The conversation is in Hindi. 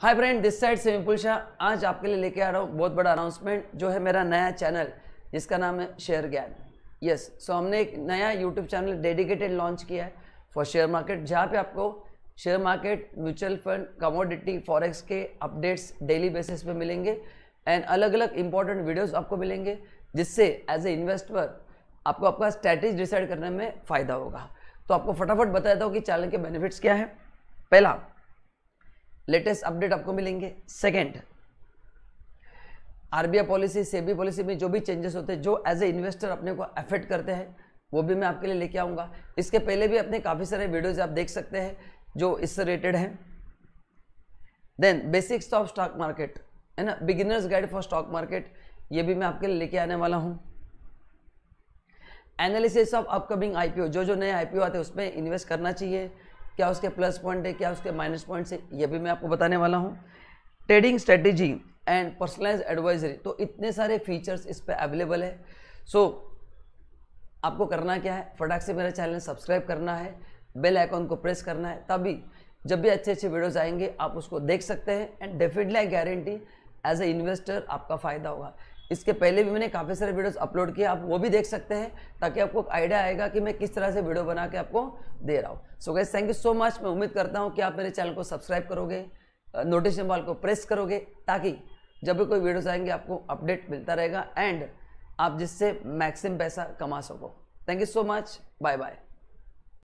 हाय फ्रेंड दिस साइड से विपुल शाह आज आपके लिए लेके आ रहा हूँ बहुत बड़ा अनाउंसमेंट जो है मेरा नया चैनल जिसका नाम है शेयर ज्ञान यस सो हमने एक नया यूट्यूब चैनल डेडिकेटेड लॉन्च किया है फॉर शेयर मार्केट जहाँ पे आपको share market mutual fund commodity forex के अपडेट्स डेली बेसिस पे मिलेंगे एंड अलग अलग इंपॉर्टेंट वीडियोस आपको मिलेंगे जिससे एज ए इन्वेस्टर आपको आपका स्ट्रैटेजी डिसाइड करने में फ़ायदा होगा तो आपको फटाफट बता देता हूँ कि चैनल के बेनिफिट्स क्या हैं पहला लेटेस्ट अपडेट आपको मिलेंगे second RBI policy SEBI policy में जो भी चेंजेस होते हैं जो एज ए इन्वेस्टर अपने को अफेक्ट करते हैं वो भी मैं आपके लिए लेके आऊँगा इसके पहले भी अपने काफ़ी सारे वीडियोज आप देख सकते हैं जो इससे रिलेटेड हैं then basics of stock market है ना beginners guide for stock market ये भी मैं आपके लिए लेके आने वाला हूँ एनालिसिस ऑफ अपकमिंग आईपीओ जो जो नए आईपीओ आते हैं उसमें इन्वेस्ट करना चाहिए क्या उसके प्लस पॉइंट है क्या उसके माइनस पॉइंट्स है ये भी मैं आपको बताने वाला हूँ trading strategy and personalize advisory तो इतने सारे फीचर्स इस पर अवेलेबल है सो so, आपको करना क्या है फटाक से मेरा चैनल सब्सक्राइब करना है बेल आइकॉन को प्रेस करना है तभी जब भी अच्छे अच्छे वीडियोज़ आएंगे आप उसको देख सकते हैं and definitely I guarantee as a investor आपका फ़ायदा होगा इसके पहले भी मैंने काफ़ी सारे वीडियोस अपलोड किए आप वो भी देख सकते हैं ताकि आपको एक आइडिया आएगा कि मैं किस तरह से वीडियो बना के आपको दे रहा हूँ so guys thank you so much मैं उम्मीद करता हूँ कि आप मेरे चैनल को सब्सक्राइब करोगे नोटिफिकेशन बॉल को प्रेस करोगे ताकि जब भी कोई वीडियोज़ आएंगे आपको अपडेट मिलता रहेगा एंड आप जिससे मैक्सिमम पैसा कमा सको thank you so much bye bye